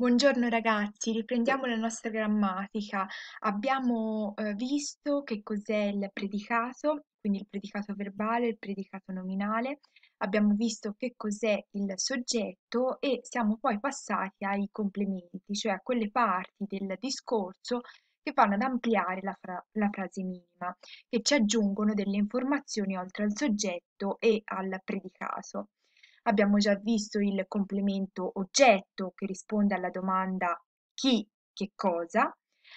Buongiorno ragazzi, riprendiamo la nostra grammatica. Abbiamo eh, visto che cos'è il predicato, quindi il predicato verbale, il predicato nominale, abbiamo visto che cos'è il soggetto e siamo poi passati ai complementi, cioè a quelle parti del discorso che vanno ad ampliare la, fra la frase minima, che ci aggiungono delle informazioni oltre al soggetto e al predicato. Abbiamo già visto il complemento oggetto che risponde alla domanda chi, che cosa.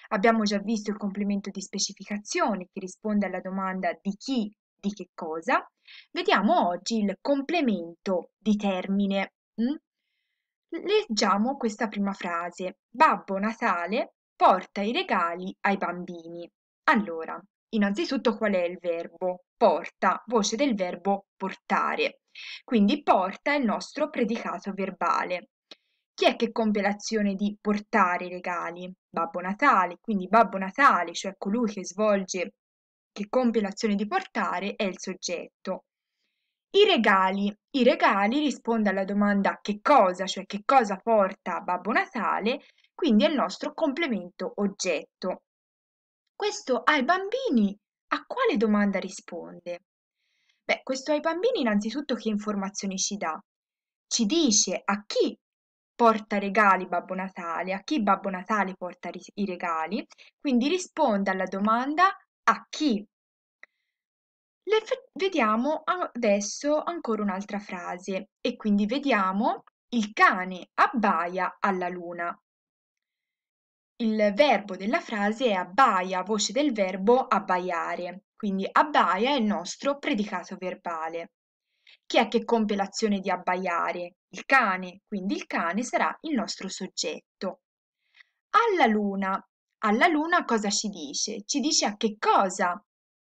Abbiamo già visto il complemento di specificazione che risponde alla domanda di chi, di che cosa. Vediamo oggi il complemento di termine. Mm? Leggiamo questa prima frase. Babbo Natale porta i regali ai bambini. Allora, innanzitutto qual è il verbo? Porta, voce del verbo portare. Quindi porta è il nostro predicato verbale. Chi è che compie l'azione di portare i regali? Babbo Natale, quindi Babbo Natale, cioè colui che svolge, che compie l'azione di portare, è il soggetto. I regali. I regali risponde alla domanda che cosa, cioè che cosa porta Babbo Natale, quindi è il nostro complemento oggetto questo ai bambini a quale domanda risponde? Beh, questo ai bambini innanzitutto che informazioni ci dà? Ci dice a chi porta regali Babbo Natale, a chi Babbo Natale porta i regali, quindi risponde alla domanda a chi. Le vediamo adesso ancora un'altra frase e quindi vediamo il cane abbaia alla luna il verbo della frase è abbaia, voce del verbo abbaiare, quindi abbaia è il nostro predicato verbale. Chi è che compie l'azione di abbaiare? Il cane, quindi il cane sarà il nostro soggetto. Alla luna. Alla luna cosa ci dice? Ci dice a che cosa?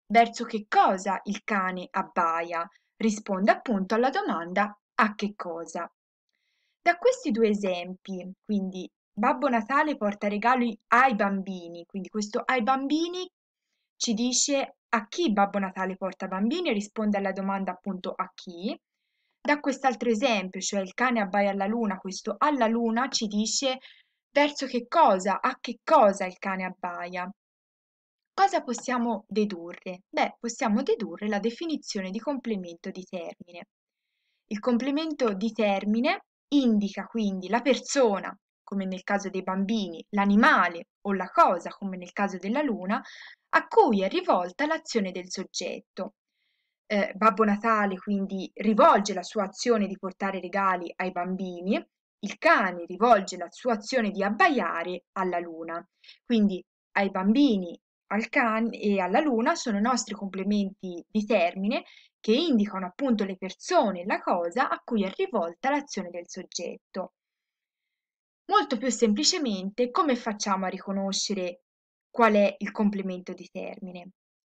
Verso che cosa il cane abbaia? Risponde appunto alla domanda a che cosa. Da questi due esempi, quindi Babbo Natale porta regali ai bambini, quindi questo ai bambini ci dice a chi Babbo Natale porta bambini e risponde alla domanda appunto a chi. Da quest'altro esempio, cioè il cane abbaia alla luna, questo alla luna ci dice verso che cosa, a che cosa il cane abbaia. Cosa possiamo dedurre? Beh, possiamo dedurre la definizione di complemento di termine. Il complemento di termine indica quindi la persona come nel caso dei bambini, l'animale o la cosa, come nel caso della luna, a cui è rivolta l'azione del soggetto. Eh, Babbo Natale quindi rivolge la sua azione di portare regali ai bambini, il cane rivolge la sua azione di abbaiare alla luna. Quindi ai bambini al cane e alla luna sono i nostri complementi di termine che indicano appunto le persone, la cosa a cui è rivolta l'azione del soggetto. Molto più semplicemente, come facciamo a riconoscere qual è il complemento di termine?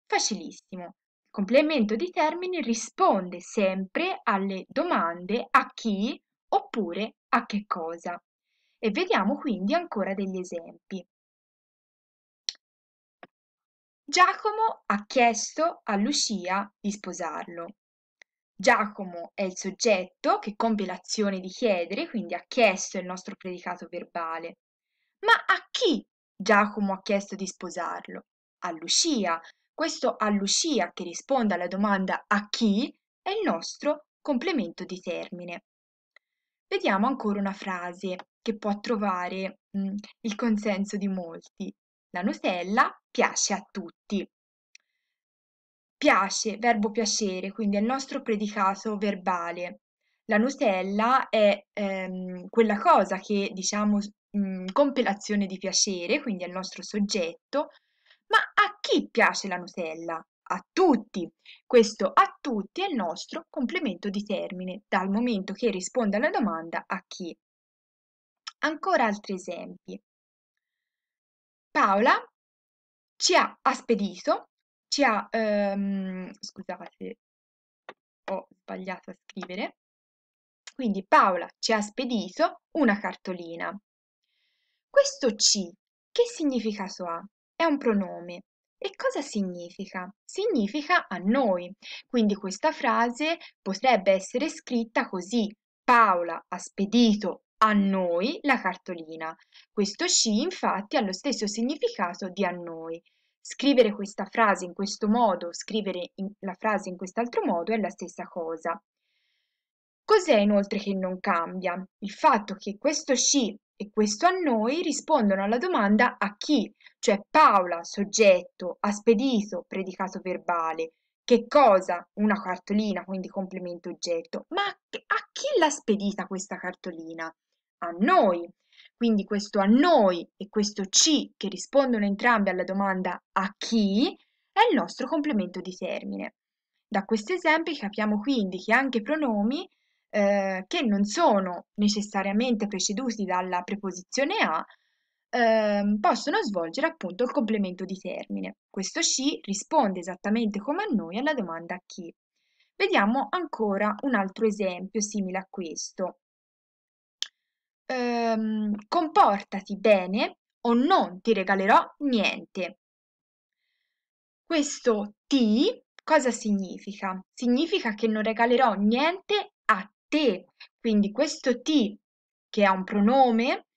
Facilissimo. Il complemento di termine risponde sempre alle domande a chi oppure a che cosa. E vediamo quindi ancora degli esempi. Giacomo ha chiesto a Lucia di sposarlo. Giacomo è il soggetto che compie l'azione di chiedere, quindi ha chiesto il nostro predicato verbale. Ma a chi Giacomo ha chiesto di sposarlo? A Lucia. Questo a Lucia che risponde alla domanda a chi è il nostro complemento di termine. Vediamo ancora una frase che può trovare mh, il consenso di molti. La Nutella piace a tutti. Piace, verbo piacere, quindi è il nostro predicato verbale. La Nutella è ehm, quella cosa che diciamo mh, mhmm, compilazione di piacere, quindi è il nostro soggetto. Ma a chi piace la Nutella? A tutti. Questo a tutti è il nostro complemento di termine, dal momento che risponde alla domanda a chi. Ancora altri esempi. Paola ci ha spedito ci ha, ehm, scusate, ho sbagliato a scrivere, quindi Paola ci ha spedito una cartolina. Questo C, che significato ha? È un pronome. E cosa significa? Significa a noi. Quindi questa frase potrebbe essere scritta così. Paola ha spedito a noi la cartolina. Questo C infatti ha lo stesso significato di a noi. Scrivere questa frase in questo modo, scrivere la frase in quest'altro modo è la stessa cosa. Cos'è inoltre che non cambia? Il fatto che questo sci e questo a noi rispondono alla domanda a chi, cioè Paola, soggetto, ha spedito, predicato verbale, che cosa? Una cartolina, quindi complemento oggetto. Ma a chi l'ha spedita questa cartolina? A noi. Quindi questo a noi e questo ci, che rispondono entrambi alla domanda a chi, è il nostro complemento di termine. Da questi esempi capiamo quindi che anche pronomi eh, che non sono necessariamente preceduti dalla preposizione a ehm, possono svolgere appunto il complemento di termine. Questo ci risponde esattamente come a noi alla domanda a chi. Vediamo ancora un altro esempio simile a questo ehm, comportati bene o non ti regalerò niente. Questo ti cosa significa? Significa che non regalerò niente a te. Quindi questo ti, che è un pronome,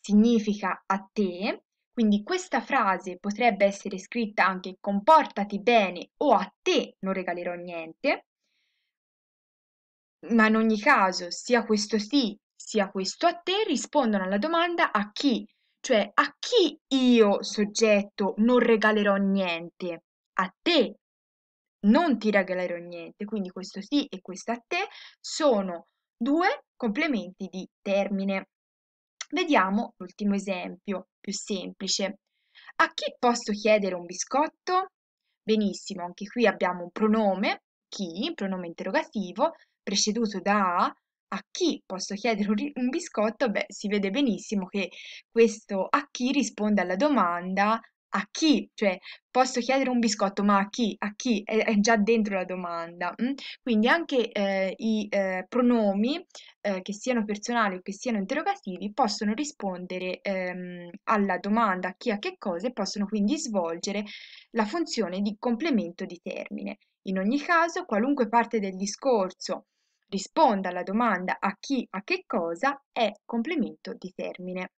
significa a te. Quindi questa frase potrebbe essere scritta anche comportati bene o a te non regalerò niente. Ma in ogni caso, sia questo sì sia questo a te rispondono alla domanda a chi, cioè a chi io, soggetto, non regalerò niente, a te non ti regalerò niente, quindi questo sì e questo a te sono due complementi di termine. Vediamo l'ultimo esempio, più semplice. A chi posso chiedere un biscotto? Benissimo, anche qui abbiamo un pronome, chi, pronome interrogativo, preceduto da a, a chi posso chiedere un, un biscotto? Beh, si vede benissimo che questo a chi risponde alla domanda a chi? Cioè, posso chiedere un biscotto, ma a chi? A chi? È, è già dentro la domanda. Mh? Mm? Quindi anche eh, i eh, pronomi, eh, che siano personali o che siano interrogativi, possono rispondere ehm, alla domanda a chi a che cosa e possono quindi svolgere la funzione di complemento di termine. In ogni caso, qualunque parte del discorso risponda alla domanda a chi, a che cosa è complemento di termine.